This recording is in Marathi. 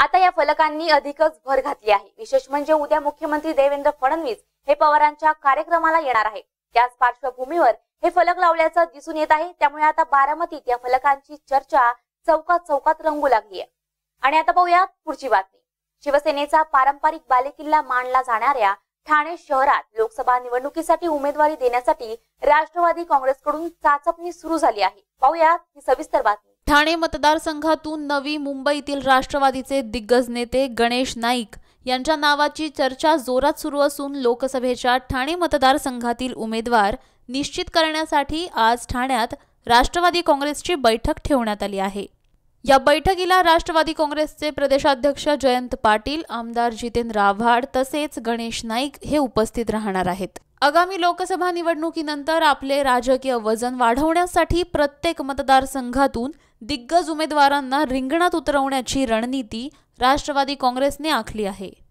आता या फलकांनी अधिकच भर घातली आहे विशेष म्हणजे उद्या मुख्यमंत्री देवेंद्र फडणवीस हे पवारांच्या कार्यक्रमाला येणार आहे त्याच पार्श्वभूमीवर हे फलक लावल्याचं दिसून येत आहे त्यामुळे आता बारामतीत या फलकांची चर्चा चौकात चौकात रंगू लागली आहे आणि आता पाहूया पुढची बातमी शिवसेनेचा पारंपरिक बालेकिल्ला मानला जाणाऱ्या ठाणे शहरात लोकसभा निवडणुकीसाठी उमेदवारी देण्यासाठी राष्ट्रवादी काँग्रेसकडून चाचपणी सुरू झाली आहे पाहूया ही सविस्तर बातमी ठाणे मतदारसंघातून नवी मुंबईतील राष्ट्रवादीचे दिग्गज नेते गणेश नाईक यांच्या नावाची चर्चा जोरात सुरू असून लोकसभेच्या ठाणे मतदारसंघातील उमेदवार निश्चित करण्यासाठी आज ठाण्यात राष्ट्रवादी काँग्रेसची बैठक ठेवण्यात आली आहे या बैठकीला राष्ट्रवादी काँग्रेसचे प्रदेशाध्यक्ष जयंत पाटील आमदार जितेंद्र आव्हाड तसेच गणेश नाईक हे उपस्थित राहणार आहेत आगामी लोकसभा निवडणुकीनंतर आपले राजकीय वजन वाढवण्यासाठी प्रत्येक मतदारसंघातून दिग्गज उमेदवारांना रिंगणात उतरवण्याची रणनीती राष्ट्रवादी काँग्रेसने आखली आहे